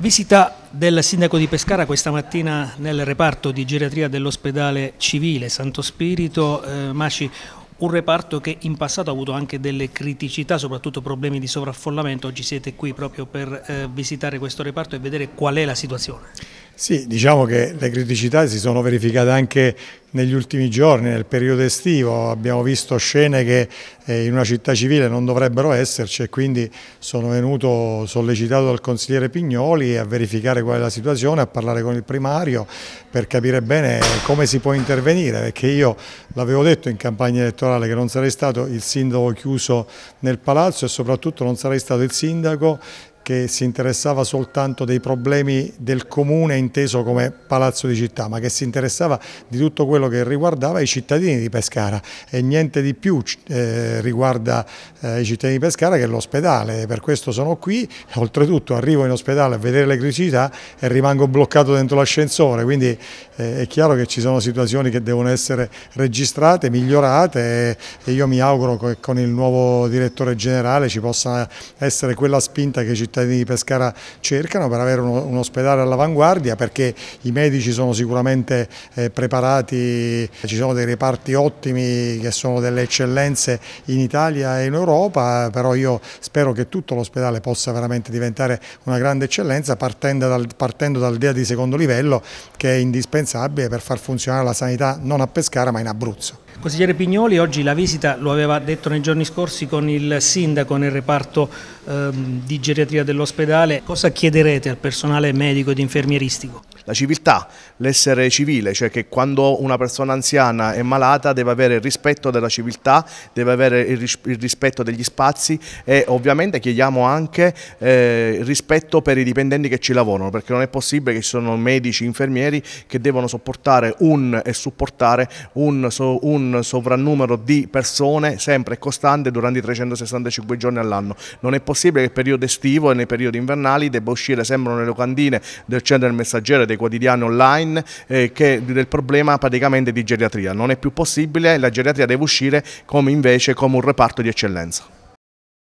Visita del sindaco di Pescara questa mattina nel reparto di geriatria dell'ospedale civile Santo Spirito, eh, Maci, un reparto che in passato ha avuto anche delle criticità, soprattutto problemi di sovraffollamento, oggi siete qui proprio per eh, visitare questo reparto e vedere qual è la situazione. Sì, diciamo che le criticità si sono verificate anche negli ultimi giorni, nel periodo estivo, abbiamo visto scene che eh, in una città civile non dovrebbero esserci e quindi sono venuto sollecitato dal consigliere Pignoli a verificare qual è la situazione, a parlare con il primario per capire bene come si può intervenire, perché io l'avevo detto in campagna elettorale che non sarei stato il sindaco chiuso nel palazzo e soprattutto non sarei stato il sindaco che si interessava soltanto dei problemi del comune inteso come palazzo di città, ma che si interessava di tutto quello che riguardava i cittadini di Pescara e niente di più eh, riguarda eh, i cittadini di Pescara che l'ospedale, per questo sono qui, oltretutto arrivo in ospedale a vedere le criticità e rimango bloccato dentro l'ascensore, quindi eh, è chiaro che ci sono situazioni che devono essere registrate, migliorate e, io mi auguro che con il nuovo direttore generale ci possa essere quella spinta che i cittadini cittadini di Pescara cercano per avere uno, un ospedale all'avanguardia perché i medici sono sicuramente eh, preparati, ci sono dei reparti ottimi che sono delle eccellenze in Italia e in Europa, però io spero che tutto l'ospedale possa veramente diventare una grande eccellenza partendo, dal, partendo dall'idea di secondo livello che è indispensabile per far funzionare la sanità non a Pescara ma in Abruzzo. Consigliere Pignoli, oggi la visita, lo aveva detto nei giorni scorsi con il sindaco nel reparto ehm, di geriatria dell'ospedale, cosa chiederete al personale medico ed infermieristico? la civiltà, l'essere civile, cioè che quando una persona anziana è malata deve avere il rispetto della civiltà, deve avere il, rispetto degli spazi e ovviamente chiediamo anche eh, rispetto per i dipendenti che ci lavorano, perché non è possibile che ci sono medici, infermieri che devono sopportare un, e supportare un, so un sovrannumero di persone sempre e costante durante i 365 giorni all'anno. Non è possibile che nel periodo estivo e nei periodi invernali debba uscire sempre nelle locandine del centro del messaggero e dei quotidiane online eh, che, del problema praticamente di geriatria. Non è più possibile, la geriatria deve uscire come invece come un reparto di eccellenza.